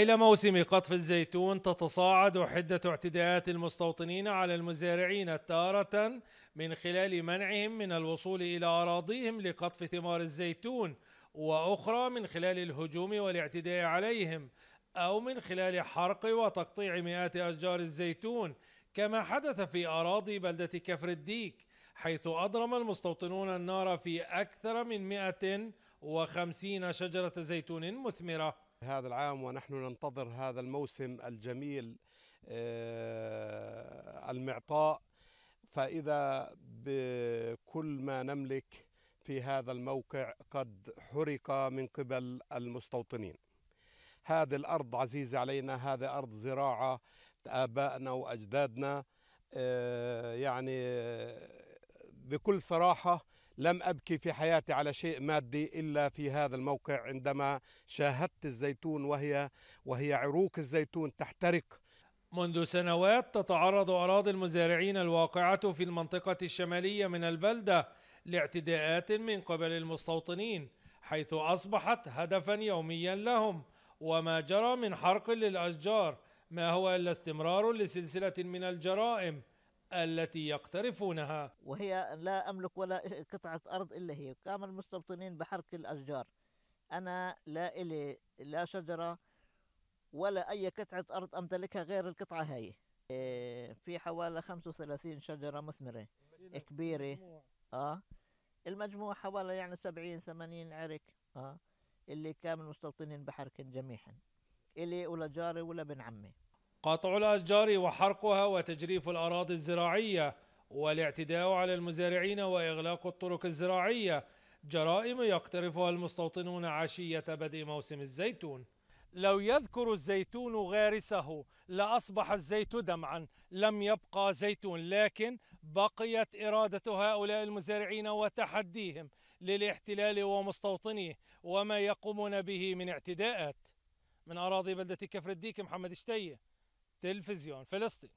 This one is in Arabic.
إلى موسم قطف الزيتون تتصاعد حدة اعتداءات المستوطنين على المزارعين تارة من خلال منعهم من الوصول إلى أراضيهم لقطف ثمار الزيتون وأخرى من خلال الهجوم والاعتداء عليهم أو من خلال حرق وتقطيع مئات أشجار الزيتون كما حدث في أراضي بلدة كفر الديك حيث أضرم المستوطنون النار في أكثر من 150 شجرة زيتون مثمرة هذا العام ونحن ننتظر هذا الموسم الجميل آه، المعطاء فإذا بكل ما نملك في هذا الموقع قد حرق من قبل المستوطنين هذه الأرض عزيزة علينا هذه أرض زراعة آبائنا وأجدادنا آه، يعني بكل صراحة لم أبكي في حياتي على شيء مادي إلا في هذا الموقع عندما شاهدت الزيتون وهي وهي عروق الزيتون تحترق منذ سنوات تتعرض أراضي المزارعين الواقعة في المنطقة الشمالية من البلدة لاعتداءات من قبل المستوطنين حيث أصبحت هدفا يوميا لهم وما جرى من حرق للأشجار ما هو إلا استمرار لسلسلة من الجرائم التي يقترفونها وهي لا أملك ولا قطعة أرض إلا هي قام المستوطنين بحرق الأشجار أنا لا إلي لا شجرة ولا أي قطعة أرض أمتلكها غير القطعة هاي في حوالي 35 شجرة مثمرة كبيرة آه المجموع حوالي يعني 70 80 عرق آه اللي كامل المستوطنين بحركن جميعا إلي ولا جاري ولا بن عمي قطع الأشجار وحرقها وتجريف الأراضي الزراعية والاعتداء على المزارعين وإغلاق الطرق الزراعية جرائم يقترفها المستوطنون عشية بدء موسم الزيتون لو يذكر الزيتون غارسه لأصبح الزيت دمعا لم يبقى زيتون لكن بقيت إرادة هؤلاء المزارعين وتحديهم للاحتلال ومستوطنيه وما يقومون به من اعتداءات من أراضي بلدة كفر الديك محمد اشتيه تلفزیون فلسطین